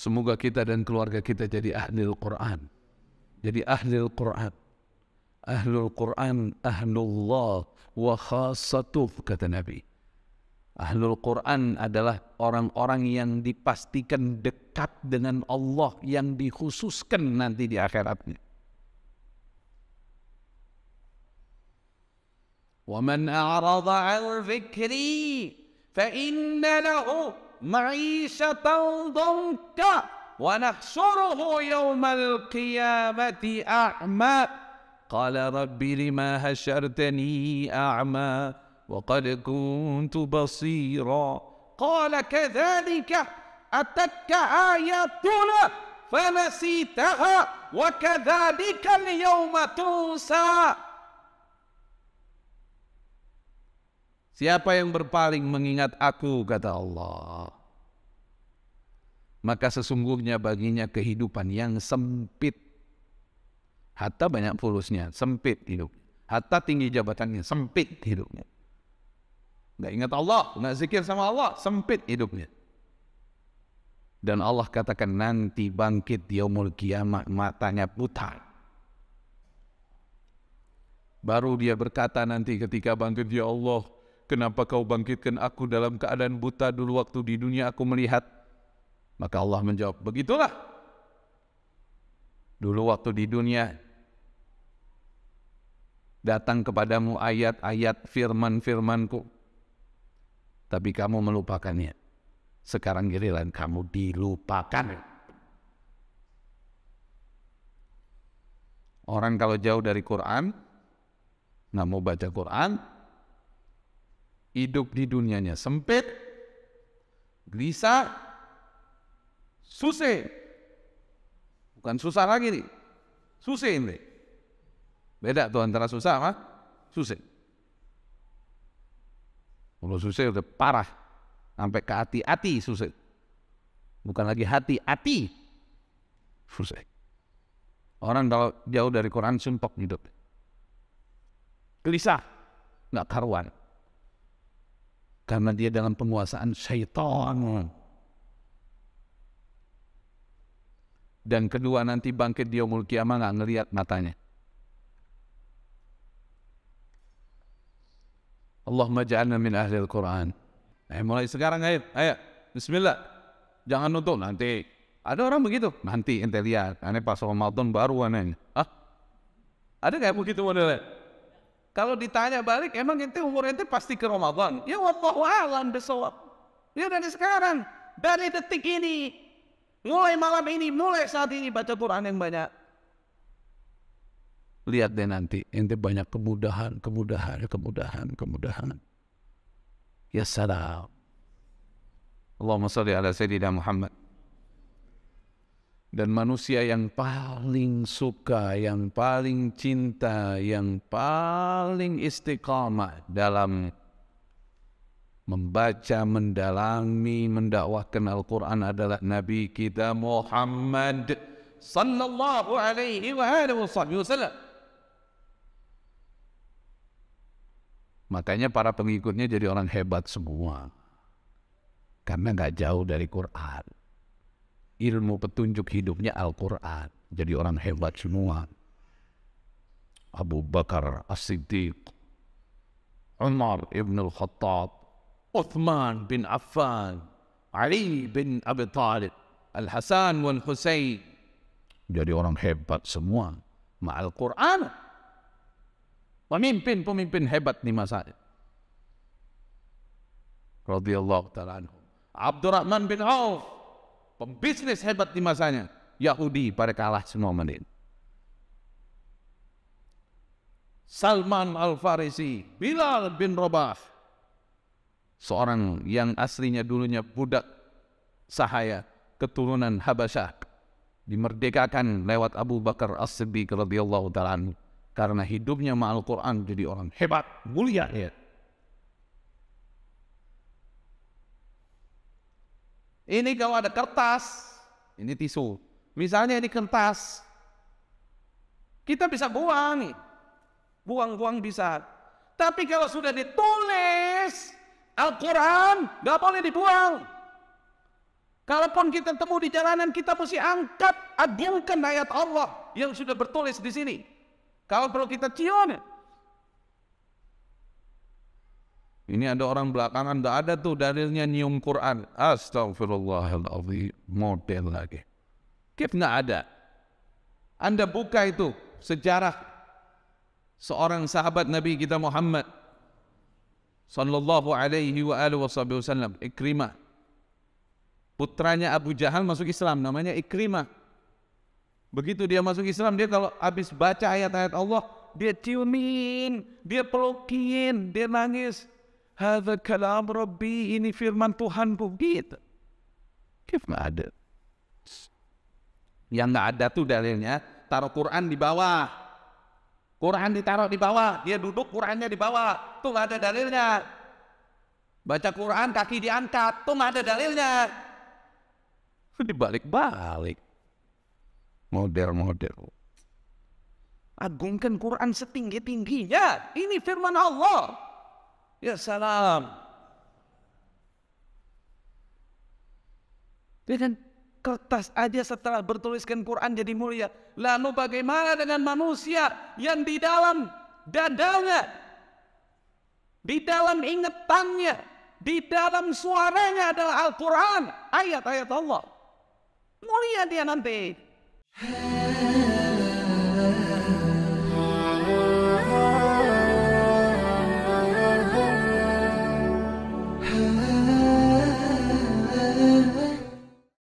Semoga kita dan keluarga kita jadi ahli al Quran. Jadi al Quran. al Quran, ahlullah wa khasatuh, kata Nabi. al Quran adalah orang-orang yang dipastikan dekat dengan Allah yang dikhususkan nanti di akhiratnya. وَمَنْ أَعْرَضَ فَإِنَّ لَهُ معيشة ضنكا ونحشره يوم القيامة أعمى قال رب لما هشرتني أعمى وقد كنت بصيرا قال كذلك أتتك آياتنا فنسيتها وكذلك اليوم تنسى Siapa yang berpaling mengingat aku, kata Allah. Maka sesungguhnya baginya kehidupan yang sempit. Hatta banyak fulusnya, sempit hidup. Hatta tinggi jabatannya, sempit hidupnya. Nggak ingat Allah, nggak zikir sama Allah, sempit hidupnya. Dan Allah katakan nanti bangkit umur kiamat matanya buta. Baru dia berkata nanti ketika bangkit ya Allah Kenapa kau bangkitkan aku dalam keadaan buta dulu waktu di dunia aku melihat? Maka Allah menjawab, begitulah. Dulu waktu di dunia datang kepadamu ayat-ayat firman-firmanku. Tapi kamu melupakannya. Sekarang giliran kamu dilupakan. Orang kalau jauh dari Quran, nggak mau baca Quran, hidup di dunianya sempit, gelisah, susah. Bukan susah lagi nih, susah ini. Beda tuh antara susah sama susah. Kalau susah udah parah, sampai ke hati-hati susah. Bukan lagi hati-hati, susah. Orang kalau jauh dari Quran sumpah hidup. Gelisah, nggak karuan karena dia dalam penguasaan syaitan. Dan kedua nanti bangkit dia mulki kiamah nggak ngelihat matanya. Allahumma ja'alna min ahli Al-Quran. Eh, mulai sekarang ayo, ayo. Bismillah. Jangan nonton nanti. Ada orang begitu. Nanti ente lihat. Aneh pas Ramadan baru aneh. Ah? Ada kayak begitu modelnya? Kalau ditanya balik, emang ente umur ente pasti ke Ramadan? Ya wallahu alam besok. Ya dari sekarang, dari detik ini, mulai malam ini, mulai saat ini baca Quran yang banyak. Lihat deh nanti, ente banyak kemudahan, kemudahan, kemudahan, kemudahan. Ya salam. Allahumma salli ala Sayyidina Muhammad. Dan manusia yang paling suka, yang paling cinta, yang paling istiqamah dalam membaca, mendalami, mendakwahkan Al-Quran adalah Nabi kita Muhammad sallallahu alaihi wasallam. Makanya para pengikutnya jadi orang hebat semua. Karena nggak jauh dari Quran ilmu petunjuk hidupnya Al-Quran. Jadi orang hebat semua. Abu Bakar As-Siddiq, Umar Ibn Al-Khattab, Uthman bin Affan, Ali bin Abi Talib, Al-Hasan wal Husain. Jadi orang hebat semua. Ma'al Quran. Pemimpin-pemimpin hebat di masa itu. Radiyallahu ta'ala anhu. Abdurrahman bin Auf, pembisnis hebat di masanya, Yahudi pada kalah semua menit. Salman Al-Farisi, Bilal bin Robah, seorang yang aslinya dulunya budak sahaya, keturunan Habasyah, dimerdekakan lewat Abu Bakar As-Siddiq radhiyallahu taala karena hidupnya ma'al Quran jadi orang hebat, mulia. Ya. Ini kalau ada kertas, ini tisu. Misalnya ini kertas, kita bisa buang Buang-buang bisa. Tapi kalau sudah ditulis Al-Quran, nggak boleh dibuang. Kalaupun kita temu di jalanan, kita mesti angkat, agungkan ayat Allah yang sudah bertulis di sini. Kalau perlu kita cium, Ini ada orang belakangan tak ada tuh dalilnya nyium Quran. Astagfirullahaladzim. Model lagi. Kita nggak ada. Anda buka itu sejarah seorang sahabat Nabi kita Muhammad sallallahu alaihi wa alihi wasallam Ikrimah. Putranya Abu Jahal masuk Islam namanya Ikrimah. Begitu dia masuk Islam dia kalau habis baca ayat-ayat Allah dia ciumin, dia pelukin, dia nangis, Hada kalam Rabbi, ini firman Tuhan Gitu. Kif nggak ada. Yang nggak ada tuh dalilnya, taruh Quran di bawah. Quran ditaruh di bawah, dia duduk Qurannya di bawah. Tuh nggak ada dalilnya. Baca Quran kaki diangkat, tuh nggak ada dalilnya. Dibalik-balik. Model-model. Agungkan Quran setinggi-tingginya. Ini firman Allah. Ya salam. Dengan kertas aja setelah bertuliskan Quran jadi mulia. Lalu bagaimana dengan manusia yang di dalam dadanya, di dalam ingetannya, di dalam suaranya adalah Al-Quran, ayat-ayat Allah. Mulia dia nanti. Hey.